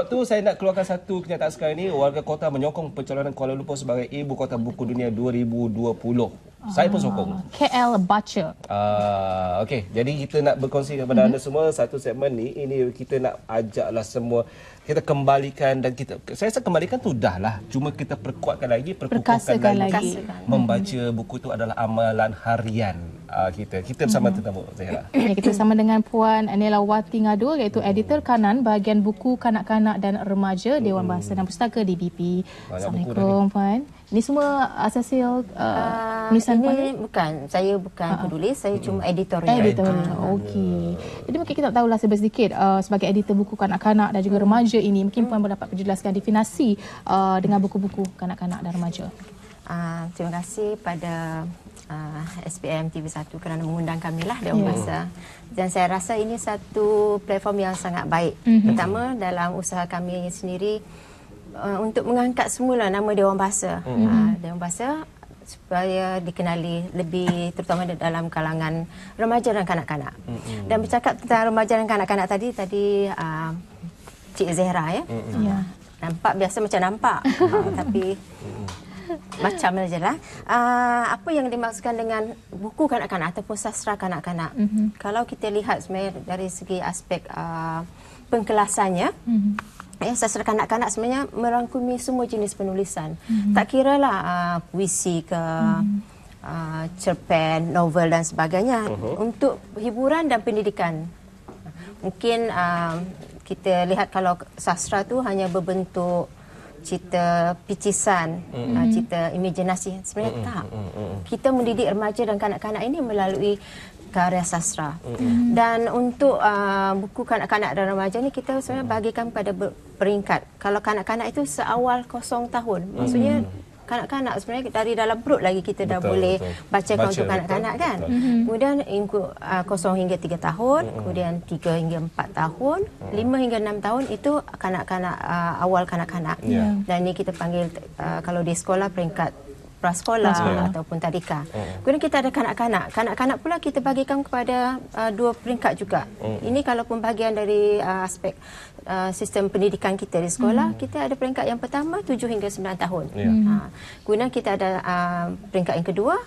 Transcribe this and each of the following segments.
Sebab tu saya nak keluarkan satu kenyataan sekarang ni, warga kota menyokong pencalonan Kuala Lumpur sebagai ibu kota buku dunia 2020. Uh, saya pun sokong. KL Butcher. Ah, uh, okey. Jadi kita nak berkongsi kepada mm-hmm. anda mhm. semua satu segmen ni. Ini kita nak ajaklah semua kita kembalikan dan kita saya rasa kembalikan tu dah lah. Cuma kita perkuatkan lagi, perkukuhkan lagi. lagi. Membaca buku tu adalah amalan harian uh, kita. Kita bersama mm-hmm. tetamu saya lah. kita bersama dengan Puan Anila Wati Ngadul iaitu mm-hmm. editor kanan bahagian buku kanak-kanak dan remaja Dewan mhm. Bahasa mm-hmm. dan Pustaka DBP. Banyak Assalamualaikum Puan. Ini. Ni semua asasil penulisan uh, uh, Ini bukan. Saya bukan uh, penulis. Saya uh, cuma editor. Editor. Uh, ah, Okey. Jadi mungkin kita tak tahulah sedikit uh, sebagai editor buku kanak-kanak dan juga uh, remaja ini. Mungkin uh, Puan boleh dapat menjelaskan definasi uh, dengan buku-buku kanak-kanak dan remaja. Uh, terima kasih pada uh, SPM TV1 kerana mengundang kami lah dalam yeah. Ya. masa. Dan saya rasa ini satu platform yang sangat baik. Uh-huh. Pertama dalam usaha kami sendiri uh, untuk mengangkat semula nama Dewan Bahasa. Hmm. Uh, Dewan Bahasa supaya dikenali lebih terutama dalam kalangan remaja dan kanak-kanak. Hmm, hmm. Dan bercakap tentang remaja dan kanak-kanak tadi tadi uh, Cik Zehra ya. Hmm. hmm. Yeah. Nampak biasa macam nampak uh, tapi macam saja lah. Uh, apa yang dimaksudkan dengan buku kanak-kanak ataupun sastra kanak-kanak? Mm-hmm. Kalau kita lihat sebenarnya dari segi aspek uh, pengkelasannya, mm-hmm. Eh, sasaran kanak-kanak sebenarnya merangkumi semua jenis penulisan. Mm-hmm. Tak kira lah uh, puisi ke mm-hmm. uh, cerpen, novel dan sebagainya uh-huh. untuk hiburan dan pendidikan. Mungkin uh, kita lihat kalau sastra tu hanya berbentuk cerita picisan, mm-hmm. uh, cerita imajinasi sebenarnya mm-hmm. tak. Mm-hmm. Kita mendidik remaja dan kanak-kanak ini melalui karya sastra. Mm-hmm. Dan untuk uh, buku kanak-kanak dan remaja ni kita sebenarnya bagikan pada peringkat. Kalau kanak-kanak itu seawal kosong tahun. Maksudnya mm-hmm. kanak-kanak sebenarnya dari dalam perut lagi kita dah betul, boleh Baca, baca untuk kanak-kanak betul, kan. Betul. Mm-hmm. Kemudian ikut uh, kosong hingga tiga tahun, mm-hmm. kemudian tiga hingga empat tahun, mm-hmm. lima hingga enam tahun itu kanak-kanak uh, awal kanak-kanak. Yeah. Ya. Dan ini kita panggil uh, kalau di sekolah peringkat prasekolah yeah. ataupun tadika. Yeah. Kemudian kita ada kanak-kanak. Kanak-kanak pula kita bagikan kepada uh, dua peringkat juga. Yeah. Ini kalau pembahagian dari uh, aspek uh, sistem pendidikan kita di sekolah hmm. kita ada peringkat yang pertama 7 hingga 9 tahun. Ya. Uh, guna kita ada uh, peringkat yang kedua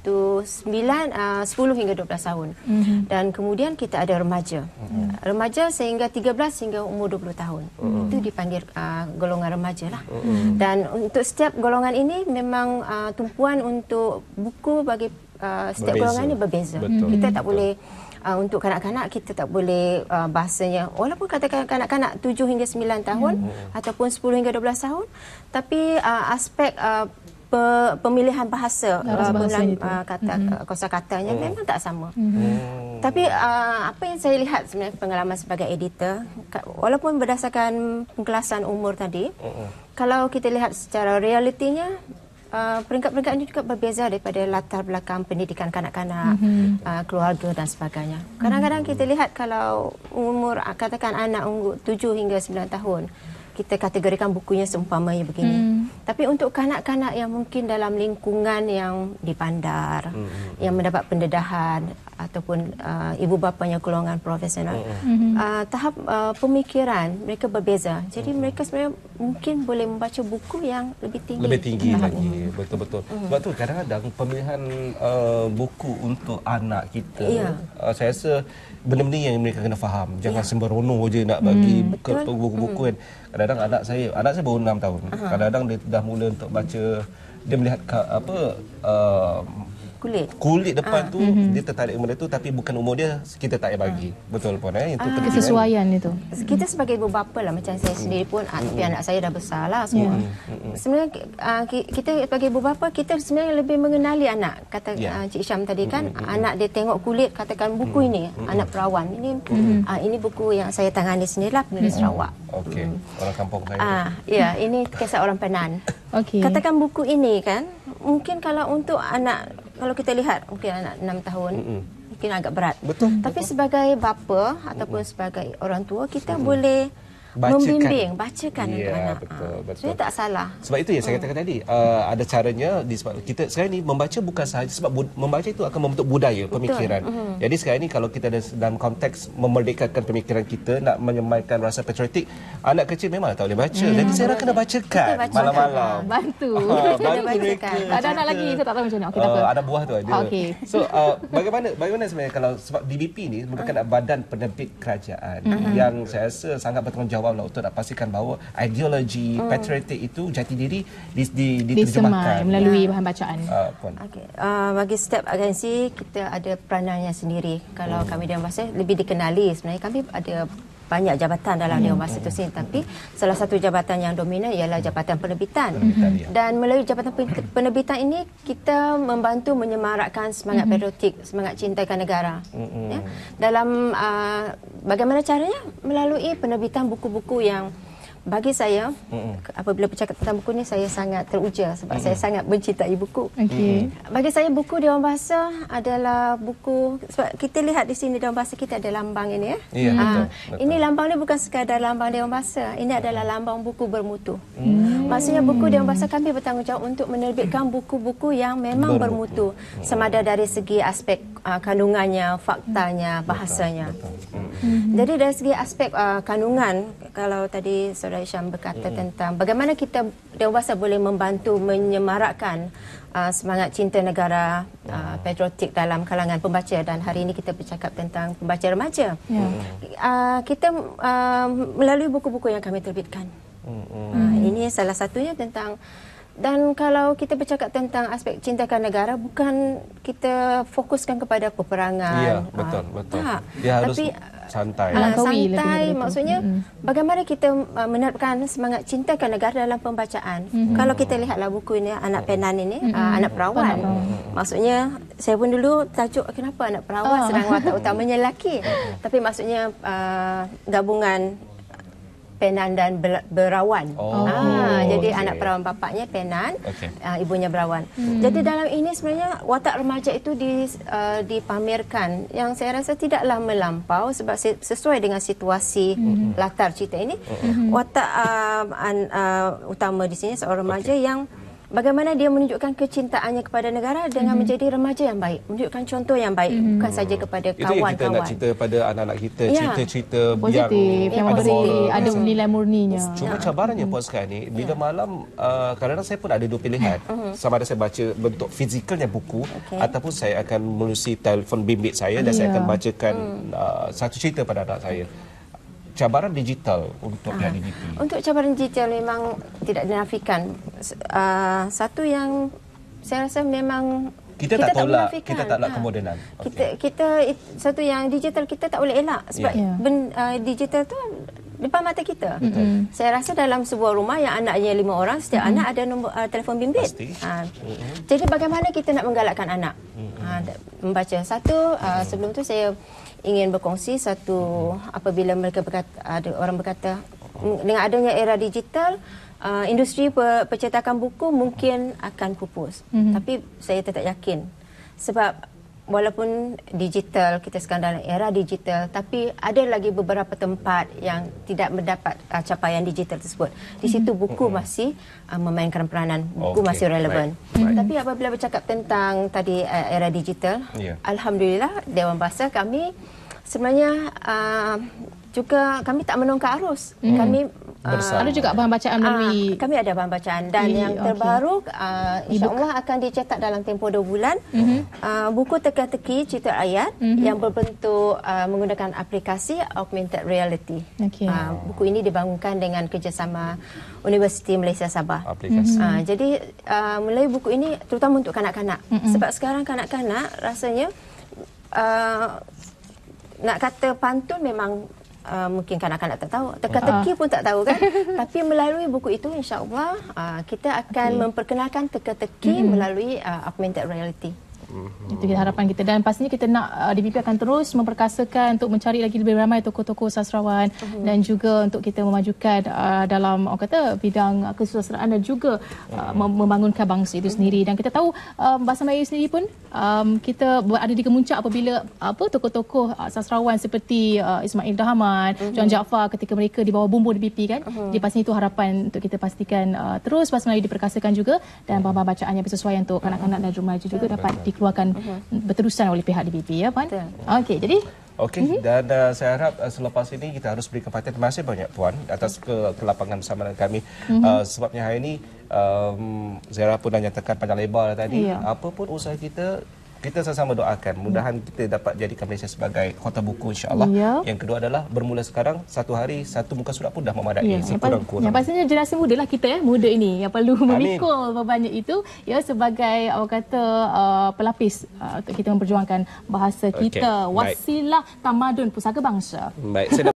itu 9 uh, 10 hingga 12 tahun. Hmm. Dan kemudian kita ada remaja. Hmm. Ya. Remaja sehingga 13 hingga umur 20 tahun. Hmm. Itu dipanggil uh, golongan remaja lah. Hmm. Dan untuk setiap golongan ini memang uh, tumpuan untuk buku bagi uh, setiap berbeza. golongan ini berbeza. Betul. Kita tak Betul. boleh uh, untuk kanak-kanak kita tak boleh uh, bahasanya walaupun katakan kanak-kanak 7 hingga 9 tahun hmm. hmm. ataupun 10 hingga 12 tahun tapi uh, aspek uh, Pe, pemilihan bahasa pemilihan uh, kata mm-hmm. kosakatanya mm. memang tak sama. Mm-hmm. Tapi uh, apa yang saya lihat sebenarnya pengalaman sebagai editor walaupun berdasarkan pengkelasan umur tadi hmm kalau kita lihat secara realitinya uh, peringkat-peringkat ini juga berbeza daripada latar belakang pendidikan kanak-kanak, mm-hmm. uh, keluarga dan sebagainya. Kadang-kadang kita mhm. lihat kalau umur ah, katakan anak umur 7 hingga 9 tahun, kita kategorikan bukunya seumpamanya begini. Mm-hmm. Tapi untuk kanak-kanak yang mungkin dalam lingkungan yang dipandar, mm -hmm. yang mendapat pendedahan ataupun uh, ibu bapanya golongan profesional, mm -hmm. hmm. Mhm. uh, tahap uh, pemikiran mereka berbeza. Jadi mm -hmm. mereka hmm. sebenarnya mungkin boleh membaca buku yang lebih tinggi. Lebih tinggi lagi, betul-betul. Ya? Mm. Sebab tu kadang-kadang pemilihan uh, buku untuk anak kita, yeah. uh, saya rasa benda-benda yang mereka kena faham. Jangan yeah. sembarono oh, je nak bagi buku-buku mm. mm. kan. Kadang-kadang anak saya, anak saya baru enam tahun. Kadang-kadang dia dah mula untuk baca dia melihat apa uh, kulit kulit depan ah. tu mm-hmm. dia tertarik benda tu tapi bukan umur dia kita tak payah ah. bagi ah. betul pun eh itu ah. Eh? kesesuaian kan? itu kita sebagai ibu bapa lah macam saya hmm. sendiri pun mm-hmm. tapi anak saya dah besar lah semua mm-hmm. sebenarnya ah, kita sebagai ibu bapa kita sebenarnya lebih mengenali anak kata yeah. Ya. Cik Syam tadi hmm, kan mm-hmm. anak dia tengok kulit katakan buku mm-hmm. ini mm-hmm. anak perawan ini mm-hmm. ini buku yang saya tangani sendiri lah penulis mm-hmm. Sarawak okay. mm. orang kampung saya ah. ya yeah, ini kisah orang Penan okay. katakan buku ini kan mungkin kalau untuk anak kalau kita lihat mungkin anak 6 tahun Mm-mm. mungkin agak berat. Betul. Tapi betul. sebagai bapa ataupun Mm-mm. sebagai orang tua kita Mm-mm. boleh Bacakan. Membimbing, bacakan ya, untuk anak. Betul, ah, betul. Sebenarnya tak salah. Sebab itu yang saya hmm. katakan tadi, uh, ada caranya disebab kita sekarang ini membaca bukan sahaja sebab bu- membaca itu akan membentuk budaya pemikiran. Betul. Hmm. Jadi sekarang ini kalau kita dalam konteks memerdekakan pemikiran kita, nak menyemaikan rasa patriotik, anak kecil memang tak boleh baca. Hmm. Jadi saya rasa kena bacakan baca. malam-malam. Ah, bantu. Ha, bantu mereka. Ada cerita. anak lagi, saya tak tahu macam mana. Okay, uh, ada buah tu ada. Okay. So uh, bagaimana bagaimana sebenarnya kalau sebab DBP ni merupakan hmm. badan penerbit kerajaan hmm. yang saya rasa sangat bertanggungjawab lah untuk nak pastikan bahawa ideologi hmm. patriotik itu jati diri di, di, diterjemahkan melalui ya. bahan bacaan. Ah, uh, Okay. Uh, bagi setiap agensi kita ada peranannya sendiri. Kalau hmm. kami dalam bahasa lebih dikenali sebenarnya kami ada banyak jabatan dalam hmm. Dewan itu sendiri tapi salah satu jabatan yang dominan ialah hmm. jabatan penerbitan. penerbitan ya. Dan melalui jabatan penerbitan ini kita membantu menyemarakkan semangat hmm. patriotik, semangat cintakan negara. Hmm, hmm. Ya. Dalam uh, bagaimana caranya melalui penerbitan buku-buku yang bagi saya mm-hmm. apabila bercakap tentang buku ni saya sangat teruja sebab mm-hmm. saya sangat mencintai buku. Okay. Bagi saya buku di orang bahasa adalah buku sebab kita lihat di sini di orang bahasa kita ada lambang ini ya. Yeah, mm-hmm. betul, betul. Ini lambang ni bukan sekadar lambang di orang bahasa. Ini adalah lambang buku bermutu. Mm-hmm. Maksudnya buku di orang bahasa kami bertanggungjawab untuk menerbitkan buku-buku yang memang bermutu. bermutu. Mm. Sama dari segi aspek uh, kandungannya, faktanya, bahasanya. Betul, betul. Mm-hmm. Jadi dari segi aspek uh, kandungan, kalau tadi Saudara Isham berkata mm. tentang bagaimana kita dewasa boleh membantu menyemarakkan uh, semangat cinta negara uh, ah. patriotik dalam kalangan pembaca dan hari ini kita bercakap tentang pembaca remaja. Yeah. Mm-hmm. Uh, kita uh, melalui buku-buku yang kami terbitkan. Mm-hmm. ini salah satunya tentang dan kalau kita bercakap tentang aspek cintakan negara bukan kita fokuskan kepada peperangan ya betul uh, betul tak. dia harus Tapi, santai uh, santai lebih, lebih maksudnya mm-hmm. bagaimana kita ah, menerapkan semangat cintakan negara dalam pembacaan mm-hmm. kalau kita lihatlah buku ini anak penan ini mm-hmm. anak perawan mm-hmm. maksudnya saya pun dulu tajuk kenapa anak perawan oh. sedang watak utamanya lelaki tapi maksudnya uh, gabungan Penan dan Berawan. Oh. Ah, jadi okay. anak perawan bapaknya Penan, okay. uh, ah, ibunya Berawan. Hmm. Jadi dalam ini sebenarnya watak remaja itu di, uh, dipamerkan yang saya rasa tidaklah melampau sebab sesuai dengan situasi hmm. latar cerita ini. Hmm. Watak uh, an, uh, utama di sini seorang remaja okay. yang bagaimana dia menunjukkan kecintaannya kepada negara dengan mm-hmm. menjadi remaja yang baik menunjukkan contoh yang baik mm-hmm. bukan saja kepada kawan-kawan itu yang kita kawan. nak cerita kepada anak-anak kita ya. cerita-cerita positif yang ada, ada nilai murninya cuma yeah. cabarannya mm-hmm. puan mhm. sekarang ni ya. bila yeah. malam uh, kerana saya pun ada dua pilihan mm-hmm. sama ada saya baca bentuk fizikalnya buku okay. ataupun saya akan melalui telefon bimbit saya dan yeah. saya ya. akan bacakan mm. uh, satu cerita pada anak saya cabaran digital untuk uh, ah. PNDP? Untuk cabaran digital memang tidak dinafikan. Uh, satu yang saya rasa memang kita, kita tak tolak tak kita tak nak ah. kemodenan. Okay. Kita kita satu yang digital kita tak boleh elak sebab yeah. ben, uh, digital tu depan mata kita. Mm-hmm. Saya rasa dalam sebuah rumah yang anaknya lima orang setiap mm-hmm. anak ada nombor uh, telefon bimbit. Ha. Mm-hmm. Jadi bagaimana kita nak menggalakkan anak? Mm-hmm. Ha, membaca. Satu mm-hmm. sebelum tu saya ingin berkongsi satu apabila mereka berkata ada orang berkata dengan adanya era digital Uh, industri per, percetakan buku mungkin akan pupus mm-hmm. tapi saya tetap yakin sebab walaupun digital kita sekarang dalam era digital tapi ada lagi beberapa tempat yang tidak mendapat uh, capaian digital tersebut di mhm. situ buku mm masih uh, memainkan peranan buku okay. masih relevan right. Right. tapi apabila bercakap tentang tadi uh, era digital yeah. alhamdulillah dewan bahasa kami sebenarnya uh, juga kami tak menongkar arus mm. kami Ah, bersama. Ada juga bahan bacaan ah, melalui... Uh, kami ada bahan bacaan dan e, yang okay. terbaru uh, insyaAllah akan dicetak dalam tempoh dua bulan. Mm-hmm. Uh, buku teka-teki cerita ayat mm-hmm. yang berbentuk uh, menggunakan aplikasi augmented reality. Okay. Uh, buku ini dibangunkan dengan kerjasama Universiti Malaysia Sabah. Mm-hmm. Uh, jadi uh, melalui buku ini terutama untuk kanak-kanak. Mm-hmm. Sebab sekarang kanak-kanak rasanya... Uh, nak kata pantun memang uh, mungkin kanak-kanak tak tahu teka-teki uh. Ah. pun tak tahu kan tapi melalui buku itu insyaallah uh, ah, kita akan okay. memperkenalkan teka-teki hmm melalui uh, augmented reality hmm Itu harapan kita dan pastinya kita nak uh, DPP akan terus memperkasakan untuk mencari lagi lebih ramai tokoh-tokoh sastrawan mm-hmm. dan juga untuk kita memajukan uh, dalam orang kata bidang kesusasteraan dan juga mm-hmm. uh, mhm. membangunkan bangsa itu mm-hmm. sendiri dan kita tahu um, bahasa Melayu sendiri pun um, kita ada di kemuncak apabila apa tokoh-tokoh uh, sastrawan seperti uh, Ismail Dahman, mm-hmm. John Jaafar ketika mereka di bawah bumbung DPP kan. Mm-hmm. Jadi pastinya itu harapan untuk kita pastikan uh, terus bahasa Melayu diperkasakan juga dan mhm. bahan-bahan bacaannya bersesuaian untuk mm-hmm. kanak-kanak dan rumah juga mm-hmm. dapat di- dikeluarkan uh-huh. Mhm. berterusan oleh pihak DPP ya puan. Okey, jadi Okey mm-hmm. dan uh, saya harap uh, selepas ini kita harus beri kesempatan terima kasih banyak puan atas ke kelapangan bersama dengan kami mm-hmm. uh, sebabnya hari ini um, Zera pun dah nyatakan panjang lebar tadi yeah. apa pun usaha kita kita sama-sama doakan mudah-mudahan kita dapat jadikan Malaysia sebagai kota buku insyaAllah ya. yang kedua adalah bermula sekarang satu hari satu muka surat pun dah memadai ya. sekurang-kurang yang pastinya generasi muda lah kita ya muda ini yang perlu memikul Amin. banyak itu ya sebagai uh, awak kata uh, pelapis uh, untuk kita memperjuangkan bahasa kita wasilah tamadun pusaka bangsa baik